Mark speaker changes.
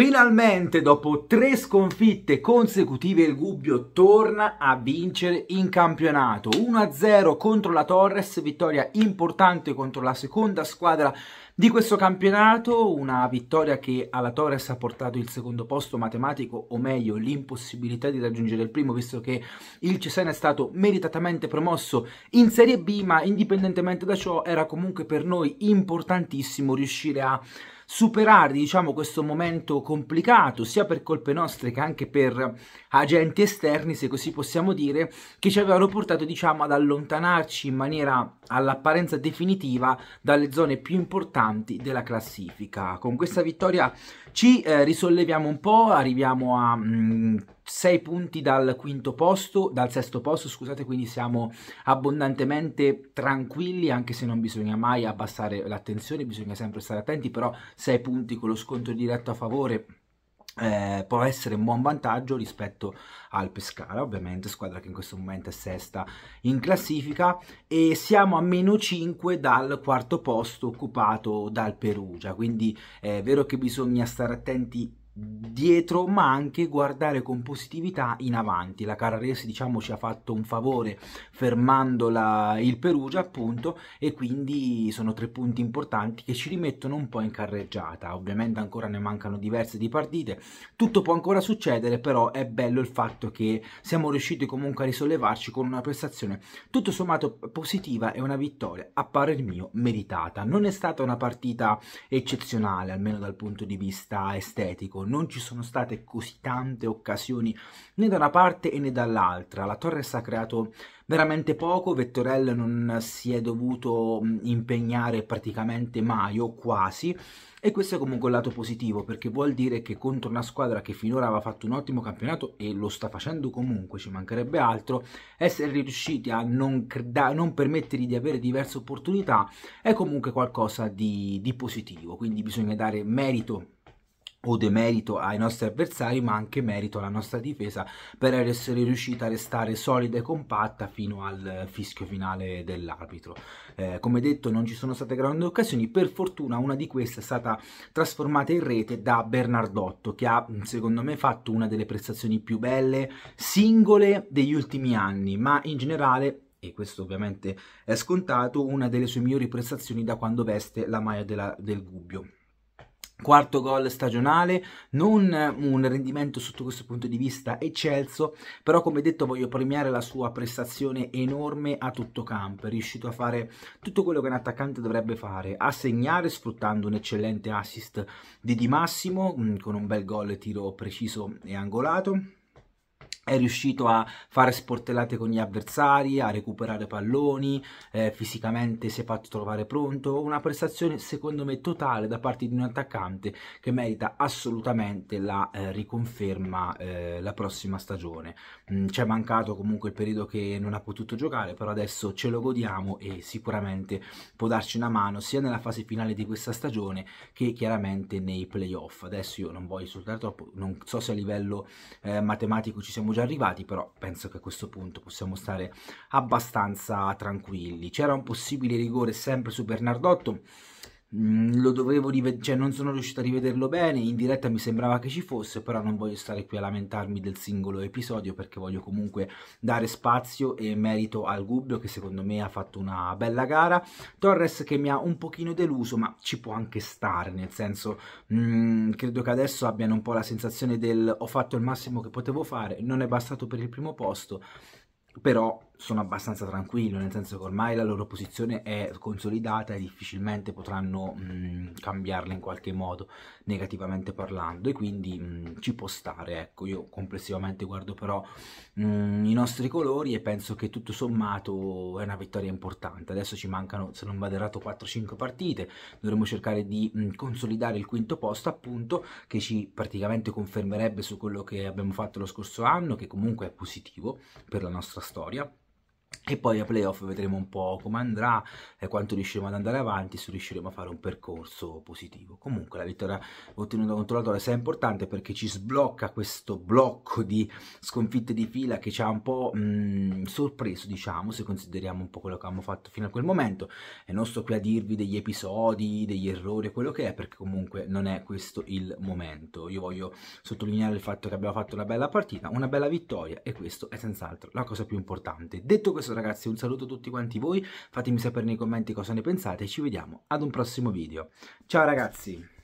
Speaker 1: Finalmente, dopo tre sconfitte consecutive, il Gubbio torna a vincere in campionato. 1-0 contro la Torres, vittoria importante contro la seconda squadra di questo campionato, una vittoria che alla Torres ha portato il secondo posto matematico, o meglio l'impossibilità di raggiungere il primo, visto che il Cesena è stato meritatamente promosso in Serie B, ma indipendentemente da ciò era comunque per noi importantissimo riuscire a superare diciamo, questo momento complicato, sia per colpe nostre che anche per agenti esterni, se così possiamo dire, che ci avevano portato diciamo, ad allontanarci in maniera all'apparenza definitiva dalle zone più importanti della classifica. Con questa vittoria ci eh, risolleviamo un po', arriviamo a... Mh, mm, 6 punti dal quinto posto, dal sesto posto, scusate, quindi siamo abbondantemente tranquilli, anche se non bisogna mai abbassare l'attenzione, bisogna sempre stare attenti, però 6 punti con lo scontro diretto a favore eh, può essere un buon vantaggio rispetto al Pescara, ovviamente squadra che in questo momento è sesta in classifica e siamo a meno 5 dal quarto posto occupato dal Perugia, quindi è vero che bisogna stare attenti dietro ma anche guardare con positività in avanti la Carrarese diciamo ci ha fatto un favore fermando la, il Perugia appunto e quindi sono tre punti importanti che ci rimettono un po' in carreggiata ovviamente ancora ne mancano diverse di partite tutto può ancora succedere però è bello il fatto che siamo riusciti comunque a risollevarci con una prestazione tutto sommato positiva e una vittoria a parer mio meritata non è stata una partita eccezionale almeno dal punto di vista estetico non ci sono state così tante occasioni né da una parte né dall'altra. La Torres ha creato veramente poco, Vettorello non si è dovuto mm, impegnare praticamente mai o quasi e questo è comunque un lato positivo perché vuol dire che contro una squadra che finora aveva fatto un ottimo campionato e lo sta facendo comunque, ci mancherebbe altro, essere riusciti a non, non permettergli di avere diverse opportunità è comunque qualcosa di, di positivo, quindi bisogna dare merito o demerito ai nostri avversari ma anche merito alla nostra difesa per essere riuscita a restare solida e compatta fino al fischio finale dell'arbitro eh, come detto non ci sono state grandi occasioni per fortuna una di queste è stata trasformata in rete da Bernardotto che ha secondo me fatto una delle prestazioni più belle singole degli ultimi anni ma in generale e questo ovviamente è scontato una delle sue migliori prestazioni da quando veste la maglia della, del Gubbio quarto gol stagionale, non un rendimento sotto questo punto di vista eccelso, però come detto voglio premiare la sua prestazione enorme a tutto campo, è riuscito a fare tutto quello che un attaccante dovrebbe fare, a segnare sfruttando un eccellente assist di Di Massimo mm, con un bel gol tiro preciso e angolato, è riuscito a fare sportellate con gli avversari, a recuperare palloni, eh, fisicamente si è fatto trovare pronto, una prestazione secondo me totale da parte di un attaccante che merita assolutamente la eh, riconferma eh, la prossima stagione. Mm, è mancato comunque il periodo che non ha potuto giocare, però adesso ce lo godiamo e sicuramente può darci una mano sia nella fase finale di questa stagione che chiaramente nei playoff. Adesso io non voglio soltanto, non so se a livello eh, matematico ci siamo già già arrivati, però penso che a questo punto possiamo stare abbastanza tranquilli. C'era un possibile rigore sempre su Bernardotto, Mm, lo dovevo rivedere, cioè non sono riuscito a rivederlo bene, in diretta mi sembrava che ci fosse, però non voglio stare qui a lamentarmi del singolo episodio perché voglio comunque dare spazio e merito al Gubbio che secondo me ha fatto una bella gara, Torres che mi ha un pochino deluso ma ci può anche stare, nel senso mh, mm, credo che adesso abbiano un po' la sensazione del ho fatto il massimo che potevo fare, non è bastato per il primo posto, però sono abbastanza tranquillo, nel senso che ormai la loro posizione è consolidata e difficilmente potranno mh, mm, cambiarla in qualche modo, negativamente parlando, e quindi mh, mm, ci può stare, ecco, io complessivamente guardo però mh, mm, i nostri colori e penso che tutto sommato è una vittoria importante, adesso ci mancano, se non vado errato, 4-5 partite, dovremmo cercare di consolidare il quinto posto, appunto, che ci praticamente confermerebbe su quello che abbiamo fatto lo scorso anno, che comunque è positivo per la nostra storia e poi a playoff vedremo un po' come andrà, e quanto riusciremo ad andare avanti, se riusciremo a fare un percorso positivo. Comunque la vittoria ottenuta contro la Torres è importante perché ci sblocca questo blocco di sconfitte di fila che ci ha un po' mh, mm, sorpreso, diciamo, se consideriamo un po' quello che abbiamo fatto fino a quel momento. E non sto qui a dirvi degli episodi, degli errori, quello che è, perché comunque non è questo il momento. Io voglio sottolineare il fatto che abbiamo fatto una bella partita, una bella vittoria e questo è senz'altro la cosa più importante. Detto questo ragazzi, un saluto a tutti quanti voi, fatemi sapere nei commenti cosa ne pensate e ci vediamo ad un prossimo video. Ciao ragazzi!